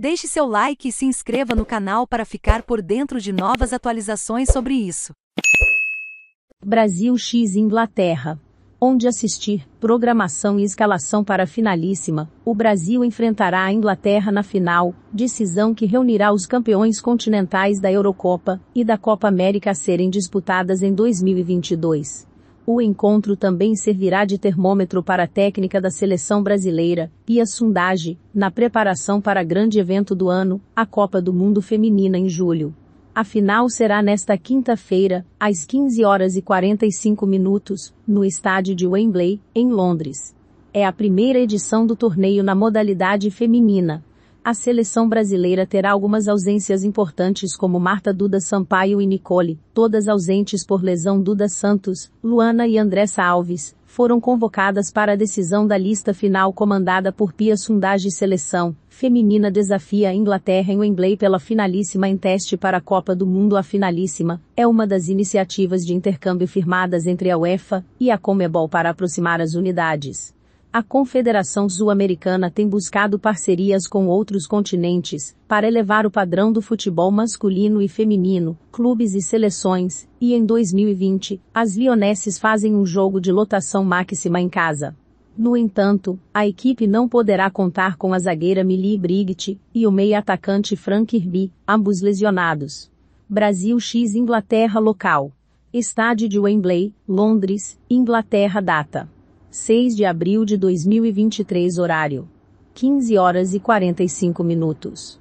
Deixe seu like e se inscreva no canal para ficar por dentro de novas atualizações sobre isso. Brasil X Inglaterra. Onde assistir, programação e escalação para a finalíssima, o Brasil enfrentará a Inglaterra na final, decisão que reunirá os campeões continentais da Eurocopa e da Copa América a serem disputadas em 2022. O encontro também servirá de termômetro para a técnica da seleção brasileira e a sondagem na preparação para grande evento do ano, a Copa do Mundo Feminina em julho. A final será nesta quinta-feira, às 15 horas e 45 minutos, no estádio de Wembley, em Londres. É a primeira edição do torneio na modalidade feminina. A seleção brasileira terá algumas ausências importantes como Marta Duda Sampaio e Nicole, todas ausentes por lesão Duda Santos, Luana e Andressa Alves, foram convocadas para a decisão da lista final comandada por Pia Sundage Seleção, feminina desafia a Inglaterra em Wembley pela finalíssima em teste para a Copa do Mundo. A finalíssima é uma das iniciativas de intercâmbio firmadas entre a UEFA e a Comebol para aproximar as unidades. A Confederação Sul-Americana tem buscado parcerias com outros continentes para elevar o padrão do futebol masculino e feminino, clubes e seleções, e em 2020, as Lionesses fazem um jogo de lotação máxima em casa. No entanto, a equipe não poderá contar com a zagueira Mili Brigitte e o meia-atacante Frank Irby, ambos lesionados. Brasil x Inglaterra local. Estádio de Wembley, Londres, Inglaterra data 6 de abril de 2023 horário 15 horas e 45 minutos.